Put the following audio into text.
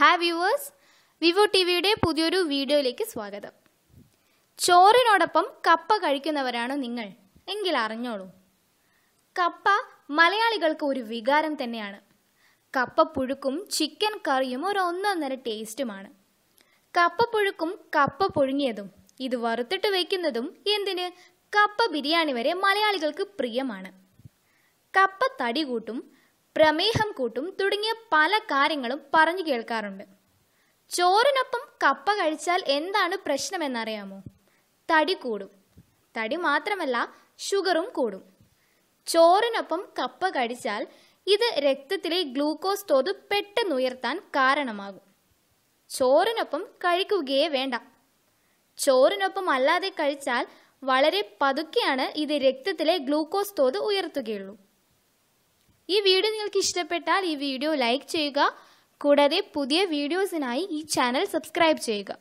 hi viewers Vivo T വിയുടെ പുതിയൊരു വീഡിയോയിലേക്ക് സ്വാഗതം ചോറിനോടൊപ്പം കപ്പ കഴിക്കുന്നവരാണ് നിങ്ങൾ എങ്കിൽ അറിഞ്ഞോളൂ കപ്പ മലയാളികൾക്ക് ഒരു വികാരം തന്നെയാണ് കപ്പ പുഴുക്കും ചിക്കൻ കറിയും ഒരു ഒന്നൊന്നര ടേസ്റ്റുമാണ് കപ്പ പുഴുക്കും കപ്പ പുഴുങ്ങിയതും ഇത് വറുത്തിട്ട് വയ്ക്കുന്നതും എന്തിന് കപ്പ ബിരിയാണി വരെ മലയാളികൾക്ക് പ്രിയമാണ് കപ്പ തടി കൂട്ടും പ്രമേഹം കൂട്ടും തുടങ്ങിയ പല കാര്യങ്ങളും പറഞ്ഞു കേൾക്കാറുണ്ട് ചോറിനൊപ്പം കപ്പ കഴിച്ചാൽ എന്താണ് പ്രശ്നമെന്നറിയാമോ തടി കൂടും തടി മാത്രമല്ല ഷുഗറും കൂടും ചോറിനൊപ്പം കപ്പ കഴിച്ചാൽ ഇത് രക്തത്തിലെ ഗ്ലൂക്കോസ് തോത് പെട്ടെന്ന് ഉയർത്താൻ കാരണമാകും ചോറിനൊപ്പം കഴിക്കുകയേ വേണ്ട ചോറിനൊപ്പം അല്ലാതെ കഴിച്ചാൽ വളരെ പതുക്കെയാണ് ഇത് രക്തത്തിലെ ഗ്ലൂക്കോസ് തോത് ഉയർത്തുകയുള്ളൂ ഈ വീഡിയോ നിങ്ങൾക്ക് ഇഷ്ടപ്പെട്ടാൽ ഈ വീഡിയോ ലൈക്ക് ചെയ്യുക കൂടാതെ പുതിയ വീഡിയോസിനായി ഈ ചാനൽ സബ്സ്ക്രൈബ് ചെയ്യുക